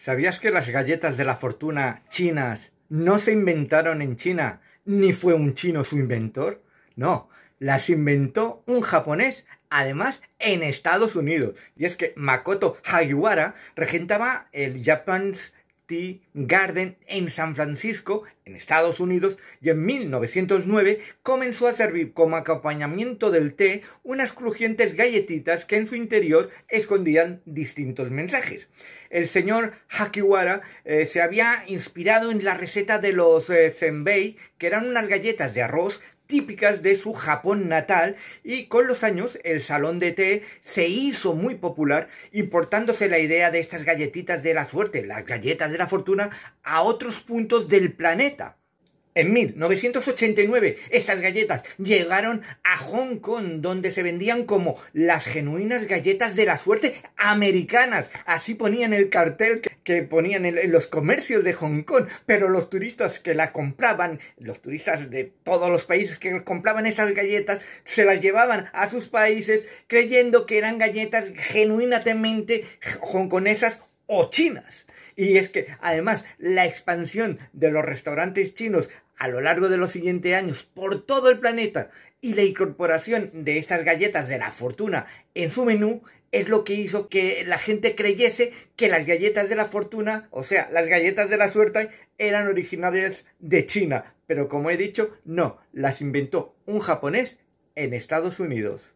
¿Sabías que las galletas de la fortuna chinas no se inventaron en China, ni fue un chino su inventor? No, las inventó un japonés, además en Estados Unidos. Y es que Makoto Hagiwara regentaba el Japan's Garden en San Francisco, en Estados Unidos, y en 1909 comenzó a servir como acompañamiento del té unas crujientes galletitas que en su interior escondían distintos mensajes. El señor Hakiwara eh, se había inspirado en la receta de los Zenbei, eh, que eran unas galletas de arroz típicas de su Japón natal y con los años el salón de té se hizo muy popular importándose la idea de estas galletitas de la suerte, las galletas de la fortuna, a otros puntos del planeta. En 1989 estas galletas llegaron a Hong Kong donde se vendían como las genuinas galletas de la suerte americanas. Así ponían el cartel que que ponían en, los comercios de Hong Kong, pero los turistas que la compraban, los turistas de todos los países que compraban esas galletas, se las llevaban a sus países creyendo que eran galletas genuinamente hongkonesas o chinas. Y es que además la expansión de los restaurantes chinos a lo largo de los siguientes años por todo el planeta y la incorporación de estas galletas de la fortuna en su menú es lo que hizo que la gente creyese que las galletas de la fortuna, o sea, las galletas de la suerte, eran originarias de China. Pero como he dicho, no, las inventó un japonés en Estados Unidos.